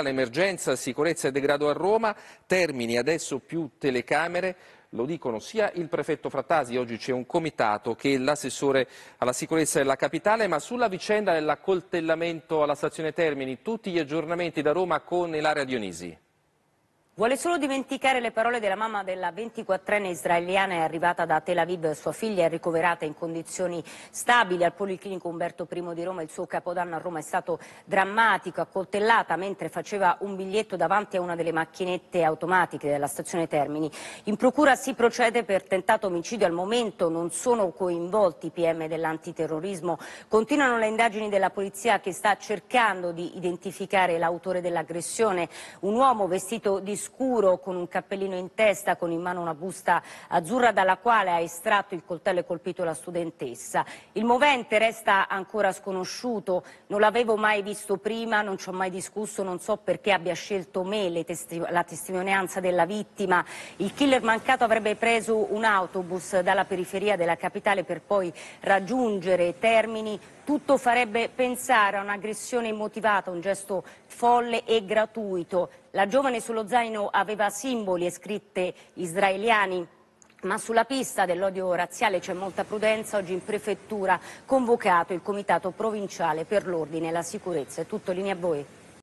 L'emergenza sicurezza e degrado a Roma, termini adesso più telecamere, lo dicono sia il prefetto Frattasi, oggi c'è un comitato, che l'assessore alla sicurezza della capitale, ma sulla vicenda dell'accoltellamento alla stazione Termini, tutti gli aggiornamenti da Roma con l'area Dionisi. Vuole solo dimenticare le parole della mamma della 24enne israeliana è arrivata da Tel Aviv. Sua figlia è ricoverata in condizioni stabili al Policlinico Umberto I di Roma. Il suo capodanno a Roma è stato drammatico, accoltellata mentre faceva un biglietto davanti a una delle macchinette automatiche della stazione Termini. In procura si procede per tentato omicidio. Al momento non sono coinvolti i PM dell'antiterrorismo. Continuano le indagini della polizia che sta cercando di identificare l'autore dell'aggressione, un uomo vestito di scuro, con un cappellino in testa, con in mano una busta azzurra dalla quale ha estratto il coltello e colpito la studentessa. Il movente resta ancora sconosciuto, non l'avevo mai visto prima, non ci ho mai discusso, non so perché abbia scelto me testi la testimonianza della vittima. Il killer mancato avrebbe preso un autobus dalla periferia della capitale per poi raggiungere Termini tutto farebbe pensare a un'aggressione immotivata, un gesto folle e gratuito. La giovane sullo zaino aveva simboli e scritte israeliani. Ma sulla pista dell'odio razziale c'è molta prudenza. Oggi in prefettura convocato il Comitato Provinciale per l'Ordine e la Sicurezza. È tutto linea a voi.